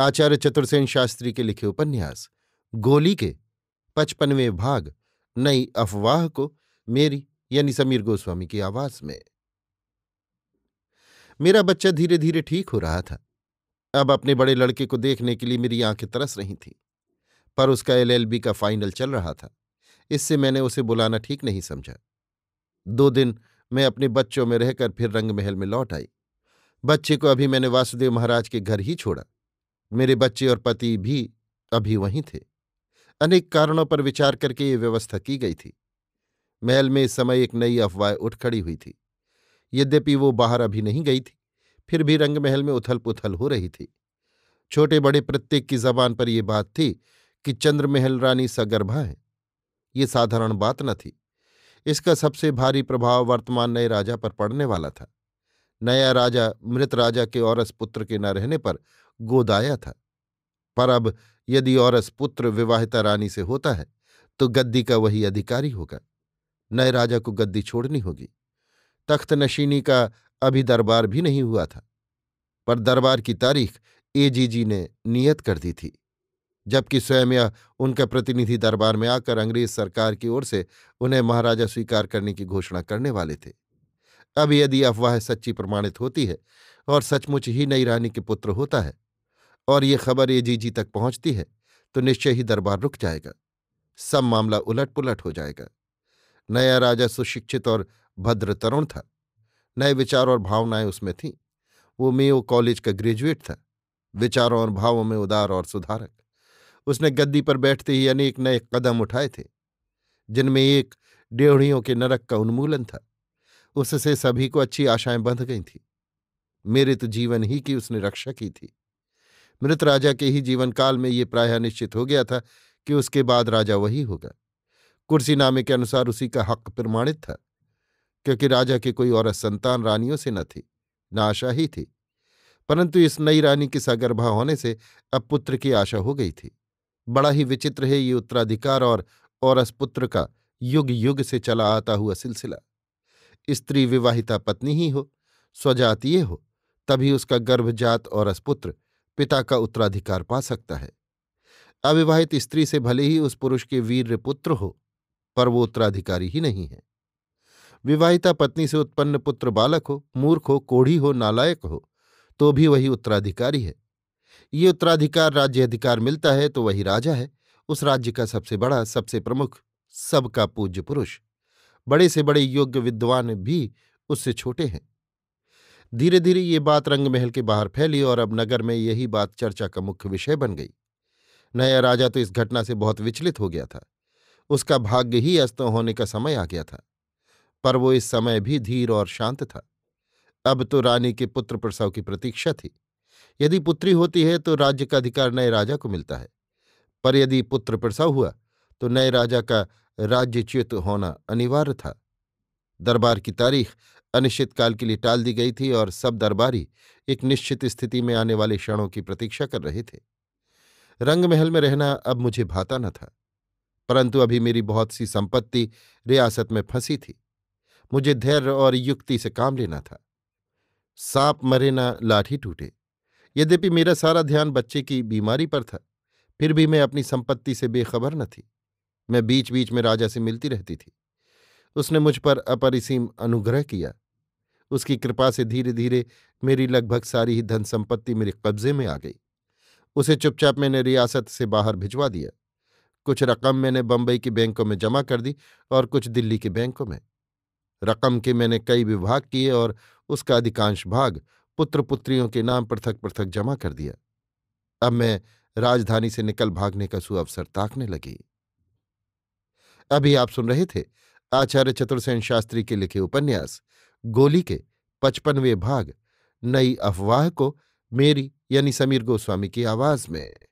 आचार्य चतुर्सेन शास्त्री के लिखे उपन्यास गोली के पचपनवें भाग नई अफवाह को मेरी यानी समीर गोस्वामी की आवाज में मेरा बच्चा धीरे धीरे ठीक हो रहा था अब अपने बड़े लड़के को देखने के लिए मेरी आंखें तरस रही थीं पर उसका एलएलबी का फाइनल चल रहा था इससे मैंने उसे बुलाना ठीक नहीं समझा दो दिन मैं अपने बच्चों में रहकर फिर रंगमहल में लौट आई बच्चे को अभी मैंने वासुदेव महाराज के घर ही छोड़ा मेरे बच्चे और पति भी अभी वहीं थे अनेक कारणों पर विचार करके ये व्यवस्था की गई थी महल में इस समय एक नई अफवाह उठ खड़ी हुई थी यद्यपि वो बाहर अभी नहीं गई थी फिर भी रंग महल में उथल पुथल हो रही थी छोटे बड़े प्रत्येक की जबान पर यह बात थी कि चंद्रमहल रानी सगर्भा है ये साधारण बात न थी इसका सबसे भारी प्रभाव वर्तमान नए राजा पर पड़ने वाला था नया राजा मृत राजा के औरस पुत्र के न रहने पर गोदाया था पर अब यदि औरस पुत्र विवाहिता रानी से होता है तो गद्दी का वही अधिकारी होगा नए राजा को गद्दी छोड़नी होगी तख्त नशीनी का अभी दरबार भी नहीं हुआ था पर दरबार की तारीख एजीजी ने नियत कर दी थी जबकि स्वयं या उनका प्रतिनिधि दरबार में आकर अंग्रेज सरकार की ओर से उन्हें महाराजा स्वीकार करने की घोषणा करने वाले थे अब यदि अफवाह सच्ची प्रमाणित होती है और सचमुच ही नई रानी के पुत्र होता है और ये खबर जी जी तक पहुंचती है तो निश्चय ही दरबार रुक जाएगा सब मामला उलट पुलट हो जाएगा नया राजा सुशिक्षित और भद्र तरुण था नए विचार और भावनाएं उसमें थीं वो मेयो कॉलेज का ग्रेजुएट था विचारों और भावों में उदार और सुधारक उसने गद्दी पर बैठते ही अनेक नए कदम उठाए थे जिनमें एक डेढ़ियों के नरक का उन्मूलन था उससे सभी को अच्छी आशाएं बंध गई थी मेरित जीवन ही की उसने रक्षा की थी मृत राजा के ही जीवनकाल में ये प्रायः निश्चित हो गया था कि उसके बाद राजा वही होगा कुर्सीनामे के अनुसार उसी का हक प्रमाणित था क्योंकि राजा के कोई और संतान रानियों से न थी न आशा ही थी परंतु इस नई रानी की सगर्भा होने से अब पुत्र की आशा हो गई थी बड़ा ही विचित्र है ये उत्तराधिकार और औरस पुत्र का युग युग से चला आता हुआ सिलसिला स्त्री विवाहिता पत्नी ही हो स्वजातीय हो तभी उसका गर्भजात और अस्पुत्र पिता का उत्तराधिकार पा सकता है अविवाहित स्त्री से भले ही उस पुरुष के वीर पुत्र हो पर वो उत्तराधिकारी ही नहीं है विवाहिता पत्नी से उत्पन्न पुत्र बालक हो मूर्ख हो कोढ़ी हो नालायक हो तो भी वही उत्तराधिकारी है ये उत्तराधिकार राज्य अधिकार मिलता है तो वही राजा है उस राज्य का सबसे बड़ा सबसे प्रमुख सबका पूज्य पुरुष बड़े से बड़े योग्य विद्वान भी उससे छोटे हैं धीरे धीरे ये बात रंगमहल के बाहर फैली और अब नगर में यही बात चर्चा का मुख्य विषय बन गई नया राजा तो इस घटना से बहुत विचलित हो गया था उसका भाग्य ही अस्त होने का समय आ गया था पर वो इस समय भी धीर और शांत था अब तो रानी के पुत्र प्रसव की प्रतीक्षा थी यदि पुत्री होती है तो राज्य का अधिकार नए राजा को मिलता है पर यदि पुत्र प्रसव हुआ तो नए राजा का राज्यच्युत होना अनिवार्य था दरबार की तारीख अनिश्चितकाल के लिए टाल दी गई थी और सब दरबारी एक निश्चित स्थिति में आने वाले क्षणों की प्रतीक्षा कर रहे थे रंग महल में रहना अब मुझे भाता न था परंतु अभी मेरी बहुत सी संपत्ति रियासत में फंसी थी मुझे धैर्य और युक्ति से काम लेना था सांप मरे ना लाठी टूटे यद्यपि मेरा सारा ध्यान बच्चे की बीमारी पर था फिर भी मैं अपनी संपत्ति से बेखबर न थी मैं बीच बीच में राजा से मिलती रहती थी उसने मुझ पर अपरिसीम अनुग्रह किया उसकी कृपा से धीरे धीरे मेरी लगभग सारी ही धन संपत्ति मेरे कब्जे में आ गई उसे चुपचाप मैंने रियासत से बाहर भिजवा दिया कुछ रकम मैंने बम्बई के बैंकों में जमा कर दी और कुछ दिल्ली के बैंकों में रकम के मैंने कई विभाग किए और उसका अधिकांश भाग पुत्र पुत्रियों के नाम पृथक पृथक जमा कर दिया अब मैं राजधानी से निकल भागने का सुअवसर ताकने लगी अभी आप सुन रहे थे आचार्य चतुर्सेन शास्त्री के लिखे उपन्यास गोली के पचपनवें भाग नई अफवाह को मेरी यानी समीर गोस्वामी की आवाज में